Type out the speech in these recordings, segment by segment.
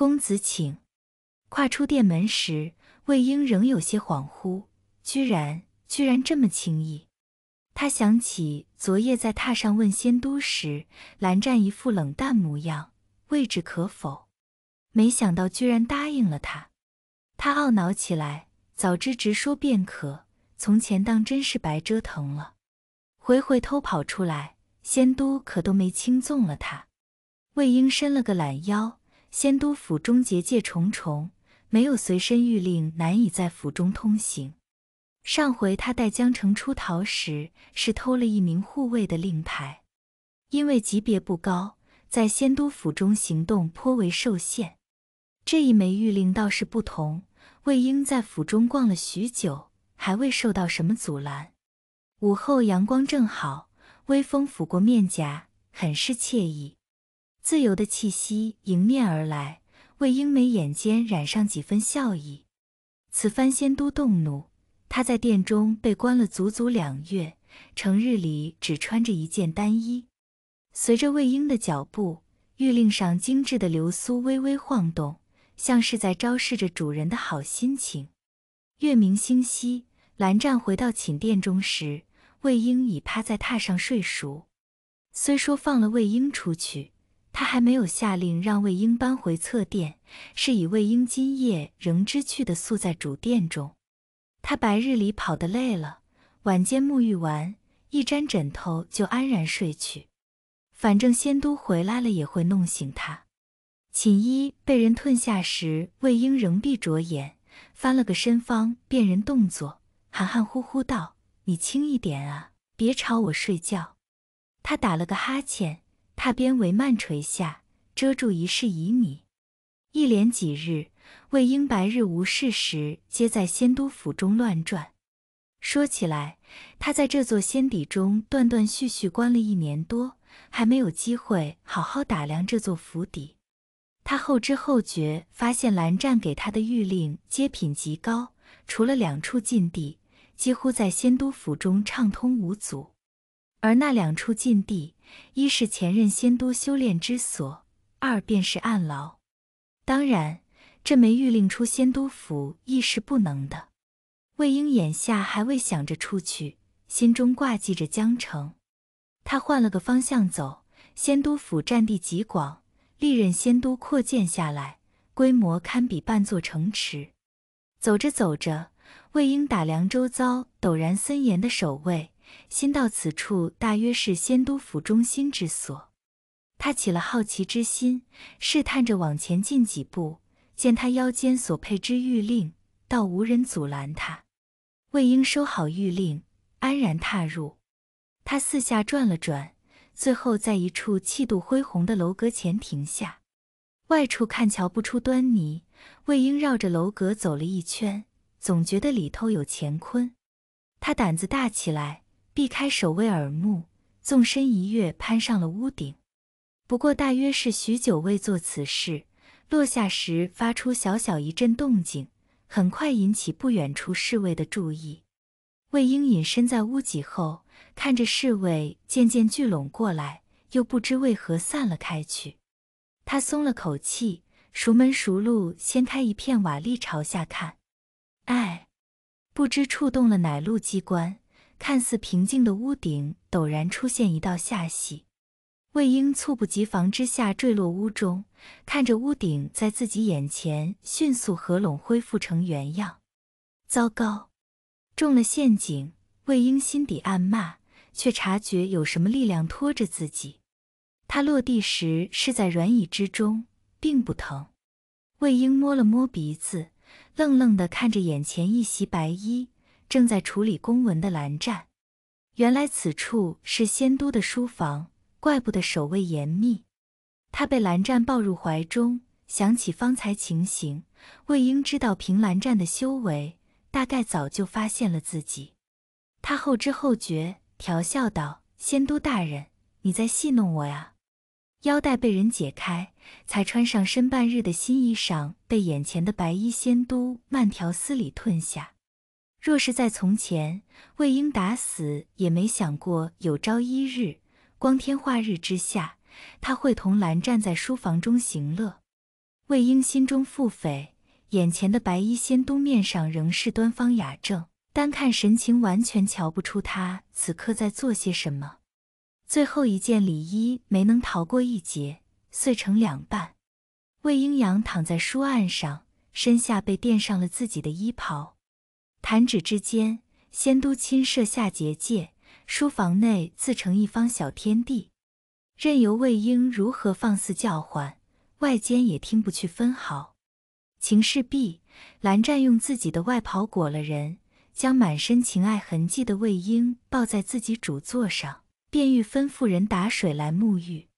公子请。跨出殿门时，魏婴仍有些恍惚，居然居然这么轻易。他想起昨夜在榻上问仙都时，蓝湛一副冷淡模样，未置可否。没想到居然答应了他。他懊恼起来，早知直说便可，从前当真是白折腾了。回回偷跑出来，仙都可都没轻纵了他。魏婴伸了个懒腰。仙都府中结界重重，没有随身玉令，难以在府中通行。上回他带江城出逃时，是偷了一名护卫的令牌，因为级别不高，在仙都府中行动颇为受限。这一枚玉令倒是不同，魏婴在府中逛了许久，还未受到什么阻拦。午后阳光正好，微风拂过面颊，很是惬意。自由的气息迎面而来，魏婴眉眼间染上几分笑意。此番仙都动怒，他在殿中被关了足足两月，成日里只穿着一件单衣。随着魏婴的脚步，玉令上精致的流苏微微晃动，像是在昭示着主人的好心情。月明星稀，蓝湛回到寝殿中时，魏婴已趴在榻上睡熟。虽说放了魏婴出去，他还没有下令让魏婴搬回侧殿，是以魏婴今夜仍知趣的宿在主殿中。他白日里跑得累了，晚间沐浴完，一沾枕头就安然睡去。反正仙都回来了也会弄醒他。寝衣被人褪下时，魏婴仍闭着眼，翻了个身，方便人动作，含含糊糊道：“你轻一点啊，别吵我睡觉。”他打了个哈欠。踏边帷幔垂下，遮住一世旖旎。一连几日，魏婴白日无事时，皆在仙都府中乱转。说起来，他在这座仙邸中断断续续关了一年多，还没有机会好好打量这座府邸。他后知后觉发现，蓝湛给他的玉令皆品极高，除了两处禁地，几乎在仙都府中畅通无阻。而那两处禁地，一是前任仙都修炼之所，二便是暗牢。当然，这没玉令出仙都府，亦是不能的。魏婴眼下还未想着出去，心中挂记着江城。他换了个方向走。仙都府占地极广，历任仙都扩建下来，规模堪比半座城池。走着走着，魏婴打量周遭，陡然森严的守卫。心到此处，大约是仙都府中心之所。他起了好奇之心，试探着往前进几步，见他腰间所佩之玉令，倒无人阻拦他。魏婴收好玉令，安然踏入。他四下转了转，最后在一处气度恢宏的楼阁前停下。外处看瞧不出端倪，魏婴绕着楼阁走了一圈，总觉得里头有乾坤。他胆子大起来。避开守卫耳目，纵身一跃，攀上了屋顶。不过大约是许久未做此事，落下时发出小小一阵动静，很快引起不远处侍卫的注意。魏婴隐身在屋脊后，看着侍卫渐渐聚拢过来，又不知为何散了开去。他松了口气，熟门熟路掀开一片瓦砾朝下看，哎，不知触动了哪路机关。看似平静的屋顶陡然出现一道罅隙，魏婴猝不及防之下坠落屋中，看着屋顶在自己眼前迅速合拢，恢复成原样。糟糕，中了陷阱！魏婴心底暗骂，却察觉有什么力量拖着自己。他落地时是在软椅之中，并不疼。魏婴摸了摸鼻子，愣愣地看着眼前一袭白衣。正在处理公文的蓝湛，原来此处是仙都的书房，怪不得守卫严密。他被蓝湛抱入怀中，想起方才情形，魏婴知道凭蓝湛的修为，大概早就发现了自己。他后知后觉，调笑道：“仙都大人，你在戏弄我呀？”腰带被人解开，才穿上身半日的新衣裳，被眼前的白衣仙都慢条斯理吞下。若是在从前，魏婴打死也没想过有朝一日，光天化日之下，他会同蓝湛在书房中行乐。魏婴心中腹诽，眼前的白衣仙都面上仍是端方雅正，单看神情，完全瞧不出他此刻在做些什么。最后一件礼衣没能逃过一劫，碎成两半。魏婴仰躺在书案上，身下被垫上了自己的衣袍。弹指之间，仙都亲设下结界，书房内自成一方小天地，任由魏婴如何放肆叫唤，外间也听不去分毫。情事毕，蓝湛用自己的外袍裹了人，将满身情爱痕迹的魏婴抱在自己主座上，便欲吩咐人打水来沐浴。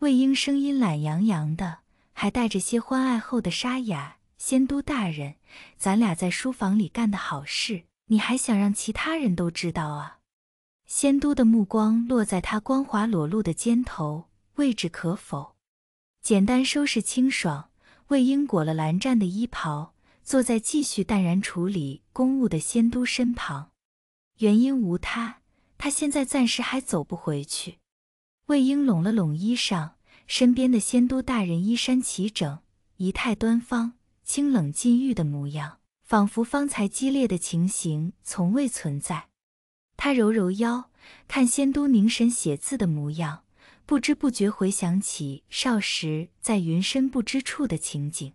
魏婴声音懒洋洋的，还带着些欢爱后的沙哑。仙都大人，咱俩在书房里干的好事，你还想让其他人都知道啊？仙都的目光落在他光滑裸露的肩头位置，可否？简单收拾清爽，魏婴裹了蓝湛的衣袍，坐在继续淡然处理公务的仙都身旁。原因无他，他现在暂时还走不回去。魏婴拢了拢衣裳，身边的仙都大人衣衫齐整，仪态端方。清冷禁欲的模样，仿佛方才激烈的情形从未存在。他揉揉腰，看仙都凝神写字的模样，不知不觉回想起少时在云深不知处的情景。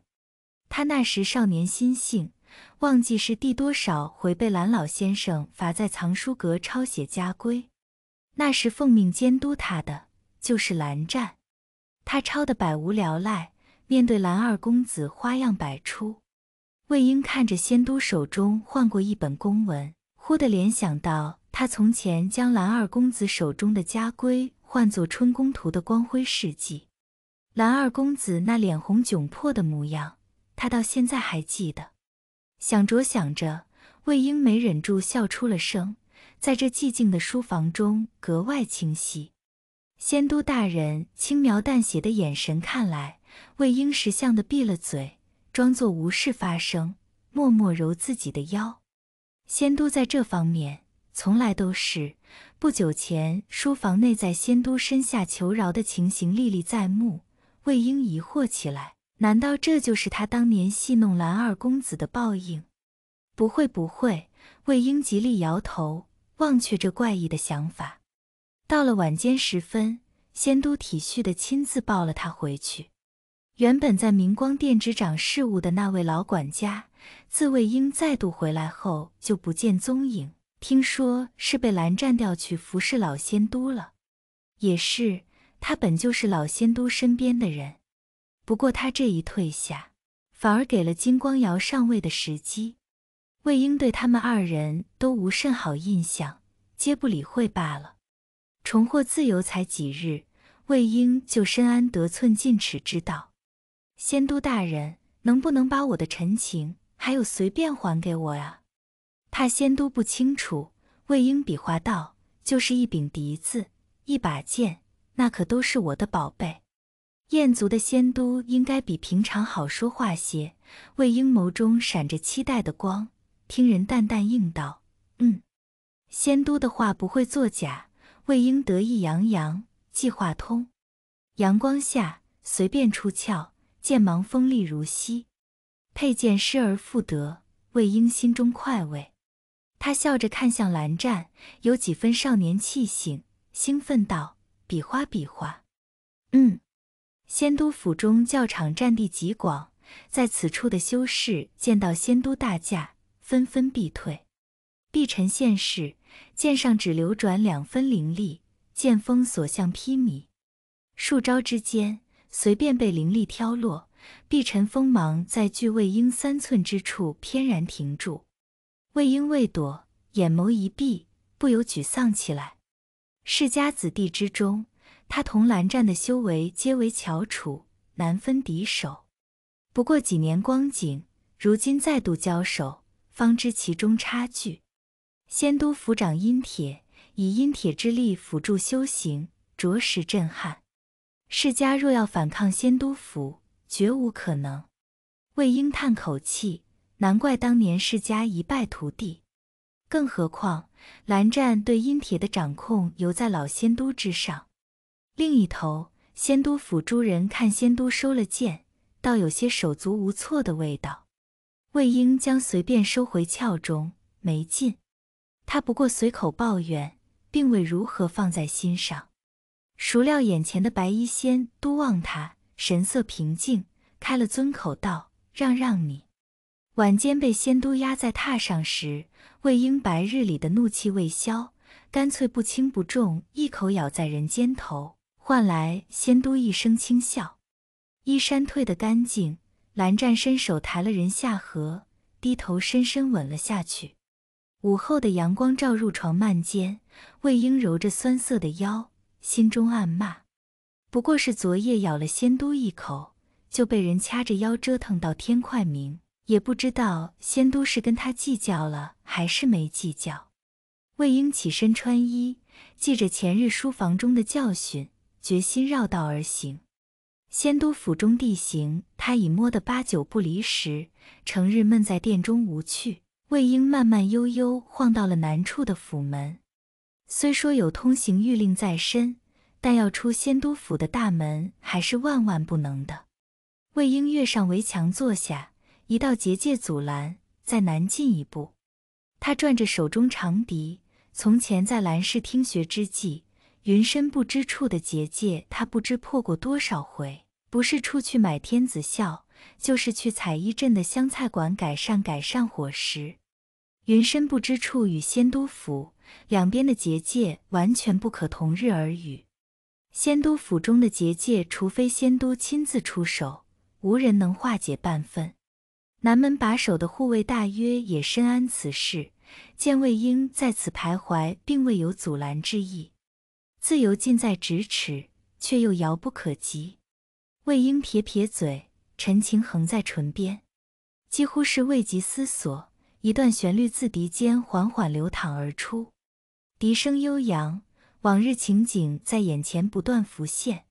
他那时少年心性，忘记是第多少回被蓝老先生罚在藏书阁抄写家规。那时奉命监督他的就是蓝湛，他抄得百无聊赖。面对蓝二公子花样百出，魏婴看着仙都手中换过一本公文，忽地联想到他从前将蓝二公子手中的家规换作春宫图的光辉事迹。蓝二公子那脸红窘迫的模样，他到现在还记得。想着想着，魏婴没忍住笑出了声，在这寂静的书房中格外清晰。仙都大人轻描淡写的眼神看来。魏婴识相的闭了嘴，装作无事发生，默默揉自己的腰。仙都在这方面从来都是，不久前书房内在仙都身下求饶的情形历历在目。魏婴疑惑起来：难道这就是他当年戏弄蓝二公子的报应？不会，不会！魏婴极力摇头，忘却这怪异的想法。到了晚间时分，仙都体恤的亲自抱了他回去。原本在明光殿执掌事务的那位老管家，自魏婴再度回来后就不见踪影，听说是被蓝湛调去服侍老仙都了。也是，他本就是老仙都身边的人，不过他这一退下，反而给了金光瑶上位的时机。魏婴对他们二人都无甚好印象，皆不理会罢了。重获自由才几日，魏婴就深谙得寸进尺之道。仙都大人，能不能把我的陈情还有随便还给我呀？怕仙都不清楚，魏婴比划道：“就是一柄笛子，一把剑，那可都是我的宝贝。”燕族的仙都应该比平常好说话些。魏婴眸中闪着期待的光，听人淡淡应道：“嗯。”仙都的话不会作假。魏婴得意洋洋，计划通。阳光下，随便出窍，剑芒锋利如昔，佩剑失而复得，魏婴心中快慰。他笑着看向蓝湛，有几分少年气性，兴奋道：“比划比划。”“嗯。”仙都府中教场占地极广，在此处的修士见到仙都大驾，纷纷避退。碧尘现世，剑上只流转两分灵力，剑锋所向披靡，数招之间。随便被灵力挑落，碧尘锋芒在距魏婴三寸之处翩然停住。魏婴未躲，眼眸一闭，不由沮丧起来。世家子弟之中，他同蓝湛的修为皆为翘楚，难分敌手。不过几年光景，如今再度交手，方知其中差距。仙都府长阴铁以阴铁之力辅助修行，着实震撼。世家若要反抗仙都府，绝无可能。魏婴叹口气，难怪当年世家一败涂地。更何况，蓝湛对阴铁的掌控犹在老仙都之上。另一头，仙都府诸人看仙都收了剑，倒有些手足无措的味道。魏婴将随便收回鞘中，没劲。他不过随口抱怨，并未如何放在心上。孰料，眼前的白衣仙都望他，神色平静，开了尊口道：“让让你。”晚间被仙都压在榻上时，魏婴白日里的怒气未消，干脆不轻不重，一口咬在人肩头，换来仙都一声轻笑。衣衫褪得干净，蓝湛伸手抬了人下颌，低头深深吻了下去。午后的阳光照入床幔间，魏婴揉着酸涩的腰。心中暗骂，不过是昨夜咬了仙都一口，就被人掐着腰折腾到天快明，也不知道仙都是跟他计较了还是没计较。魏婴起身穿衣，记着前日书房中的教训，决心绕道而行。仙都府中地形他已摸得八九不离十，成日闷在殿中无趣，魏婴慢慢悠悠晃到了南处的府门。虽说有通行御令在身，但要出仙都府的大门还是万万不能的。魏婴跃上围墙坐下，一道结界阻拦，再难进一步。他转着手中长笛，从前在兰氏听学之际，“云深不知处”的结界，他不知破过多少回。不是出去买天子笑，就是去采衣镇的湘菜馆改善改善伙食。云深不知处与仙都府两边的结界完全不可同日而语。仙都府中的结界，除非仙都亲自出手，无人能化解半分。南门把守的护卫大约也深谙此事，见魏婴在此徘徊，并未有阻拦之意。自由近在咫尺，却又遥不可及。魏婴撇撇嘴，陈情横在唇边，几乎是未及思索。一段旋律自笛间缓缓流淌而出，笛声悠扬，往日情景在眼前不断浮现。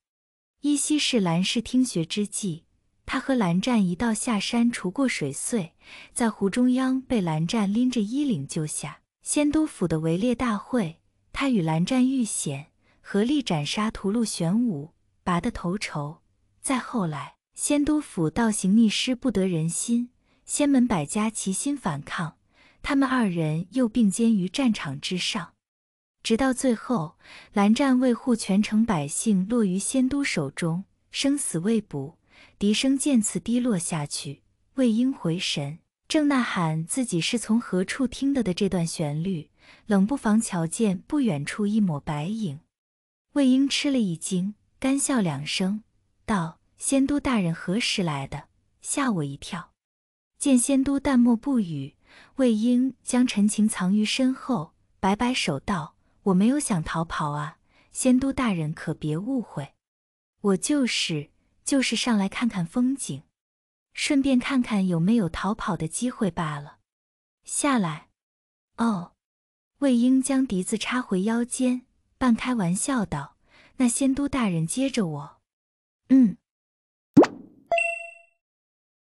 依稀是蓝氏听学之际，他和蓝湛一道下山除过水祟。在湖中央被蓝湛拎着衣领救下。仙都府的围猎大会，他与蓝湛遇险，合力斩杀屠戮玄武，拔得头筹。再后来，仙都府倒行逆施，不得人心。仙门百家齐心反抗，他们二人又并肩于战场之上，直到最后，蓝湛为护全城百姓，落于仙都手中，生死未卜。笛声渐次低落下去，魏婴回神，正呐喊自己是从何处听到的这段旋律，冷不防瞧见不远处一抹白影，魏婴吃了一惊，干笑两声，道：“仙都大人何时来的？吓我一跳。”见仙都淡漠不语，魏婴将陈情藏于身后，摆摆手道：“我没有想逃跑啊，仙都大人可别误会，我就是就是上来看看风景，顺便看看有没有逃跑的机会罢了。”下来。哦，魏婴将笛子插回腰间，半开玩笑道：“那仙都大人接着我。”嗯。